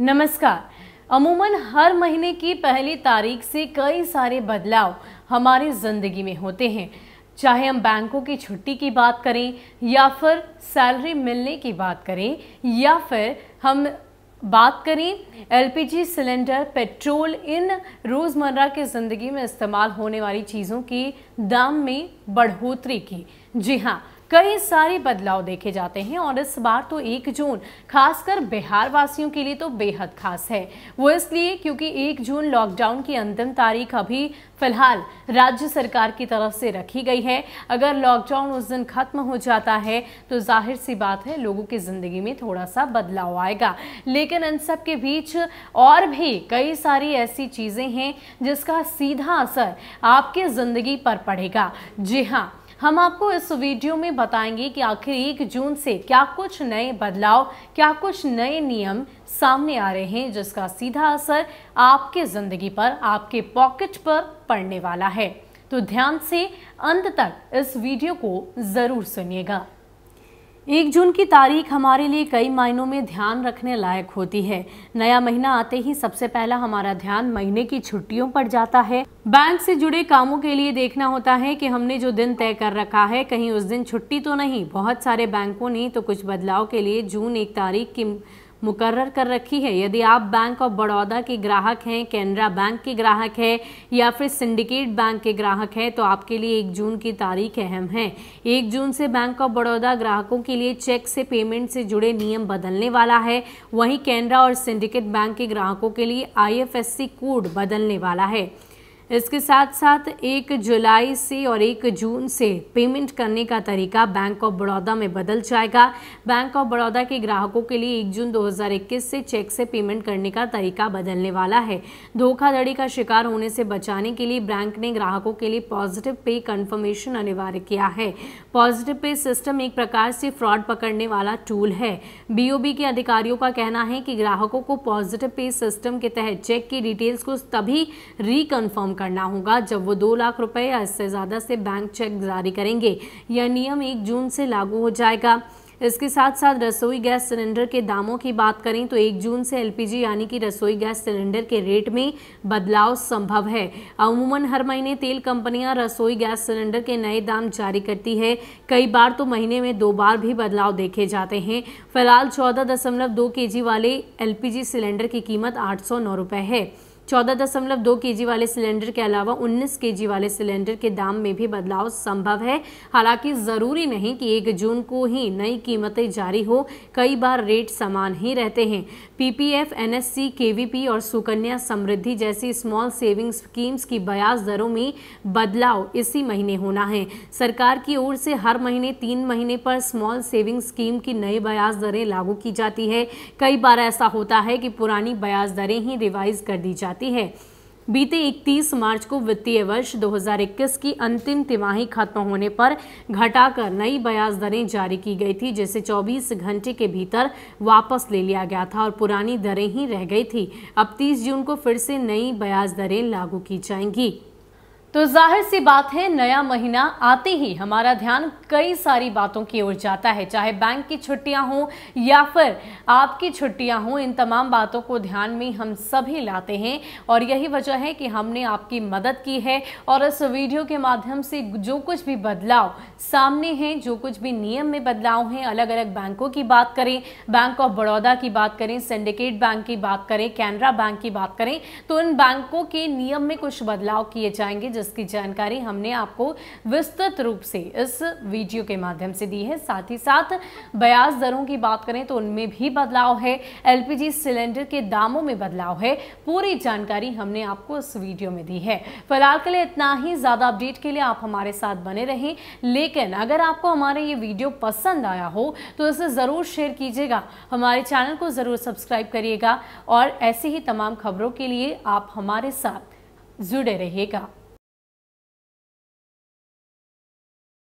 नमस्कार अमूमन हर महीने की पहली तारीख से कई सारे बदलाव हमारी ज़िंदगी में होते हैं चाहे हम बैंकों की छुट्टी की बात करें या फिर सैलरी मिलने की बात करें या फिर हम बात करें एलपीजी सिलेंडर पेट्रोल इन रोज़मर्रा के ज़िंदगी में इस्तेमाल होने वाली चीज़ों की दाम में बढ़ोतरी की जी हाँ कई सारे बदलाव देखे जाते हैं और इस बार तो एक जून खासकर बिहार वासियों के लिए तो बेहद खास है वो इसलिए क्योंकि एक जून लॉकडाउन की अंतिम तारीख अभी फिलहाल राज्य सरकार की तरफ से रखी गई है अगर लॉकडाउन उस दिन खत्म हो जाता है तो जाहिर सी बात है लोगों की ज़िंदगी में थोड़ा सा बदलाव आएगा लेकिन इन सब के बीच और भी कई सारी ऐसी चीज़ें हैं जिसका सीधा असर आपके ज़िंदगी पर पड़ेगा जी हाँ हम आपको इस वीडियो में बताएंगे कि आखिर एक जून से क्या कुछ नए बदलाव क्या कुछ नए नियम सामने आ रहे हैं जिसका सीधा असर आपके ज़िंदगी पर आपके पॉकेट पर पड़ने वाला है तो ध्यान से अंत तक इस वीडियो को ज़रूर सुनिएगा एक जून की तारीख हमारे लिए कई मायनों में ध्यान रखने लायक होती है नया महीना आते ही सबसे पहला हमारा ध्यान महीने की छुट्टियों पर जाता है बैंक से जुड़े कामों के लिए देखना होता है कि हमने जो दिन तय कर रखा है कहीं उस दिन छुट्टी तो नहीं बहुत सारे बैंकों ने तो कुछ बदलाव के लिए जून एक तारीख की मुकर्र कर रखी है यदि आप बैंक ऑफ बड़ौदा के ग्राहक हैं कैनरा बैंक के ग्राहक हैं या फिर सिंडिकेट बैंक के ग्राहक हैं तो आपके लिए एक जून की तारीख अहम है एक जून से बैंक ऑफ बड़ौदा ग्राहकों के लिए चेक से पेमेंट से जुड़े नियम बदलने वाला है वहीं कैनरा और सिंडिकेट बैंक के ग्राहकों के लिए आई कोड बदलने वाला है इसके साथ साथ एक जुलाई से और एक जून से पेमेंट करने का तरीका बैंक ऑफ बड़ौदा में बदल जाएगा बैंक ऑफ बड़ौदा के ग्राहकों के लिए एक जून 2021 से चेक से पेमेंट करने का तरीका बदलने वाला है धोखाधड़ी का शिकार होने से बचाने के लिए बैंक ने ग्राहकों के लिए पॉजिटिव पे कन्फर्मेशन अनिवार्य किया है पॉजिटिव पे सिस्टम एक प्रकार से फ्रॉड पकड़ने वाला टूल है बी के अधिकारियों का कहना है कि ग्राहकों को पॉजिटिव पे सिस्टम के तहत चेक की डिटेल्स को तभी रिकन्फर्म करना होगा जब वो दो लाख रुपए या इससे ज़्यादा से बैंक चेक जारी करेंगे यह नियम एक जून से लागू हो जाएगा इसके साथ साथ रसोई गैस सिलेंडर के दामों की बात करें तो एक जून से एलपीजी यानी कि रसोई गैस सिलेंडर के रेट में बदलाव संभव है अमूमन हर महीने तेल कंपनियां रसोई गैस सिलेंडर के नए दाम जारी करती है कई बार तो महीने में दो बार भी बदलाव देखे जाते हैं फिलहाल 14.2 दशमलव वाले एल सिलेंडर की कीमत आठ है चौदह दशमलव दो के वाले सिलेंडर के अलावा उन्नीस के वाले सिलेंडर के दाम में भी बदलाव संभव है हालांकि ज़रूरी नहीं कि एक जून को ही नई कीमतें जारी हो कई बार रेट समान ही रहते हैं पीपीएफ एनएससी केवीपी और सुकन्या समृद्धि जैसी स्मॉल सेविंग स्कीम्स की ब्याज दरों में बदलाव इसी महीने होना है सरकार की ओर से हर महीने तीन महीने पर स्मॉल सेविंग स्कीम की नई ब्याज दरें लागू की जाती है कई बार ऐसा होता है कि पुरानी ब्याज दरें ही रिवाइज कर दी जाती जाती है बीते 31 मार्च को वित्तीय वर्ष 2021 की अंतिम तिमाही खत्म होने पर घटाकर नई ब्याज दरें जारी की गई थी जिसे 24 घंटे के भीतर वापस ले लिया गया था और पुरानी दरें ही रह गई थी अब 30 जून को फिर से नई ब्याज दरें लागू की जाएंगी तो जाहिर सी बात है नया महीना आते ही हमारा ध्यान कई सारी बातों की ओर जाता है चाहे बैंक की छुट्टियां हों या फिर आपकी छुट्टियां हों इन तमाम बातों को ध्यान में हम सभी लाते हैं और यही वजह है कि हमने आपकी मदद की है और इस वीडियो के माध्यम से जो कुछ भी बदलाव सामने हैं जो कुछ भी नियम में बदलाव हैं अलग अलग बैंकों की बात करें बैंक ऑफ बड़ौदा की बात करें सिंडिकेट बैंक की बात करें कैनरा बैंक की बात करें तो इन बैंकों के नियम में कुछ बदलाव किए जाएंगे जिसकी जानकारी हमने आपको विस्तृत रूप से इस वीडियो के माध्यम से दी है साथ ही साथ ब्याज दरों की बात करें तो उनमें भी बदलाव है एलपीजी सिलेंडर के दामों में बदलाव है पूरी जानकारी हमने आपको इस वीडियो में दी है फिलहाल के लिए इतना ही ज़्यादा अपडेट के लिए आप हमारे साथ बने रहें लेकिन अगर आपको हमारे ये वीडियो पसंद आया हो तो इसे ज़रूर शेयर कीजिएगा हमारे चैनल को ज़रूर सब्सक्राइब करिएगा और ऐसी ही तमाम खबरों के लिए आप हमारे साथ जुड़े रहिएगा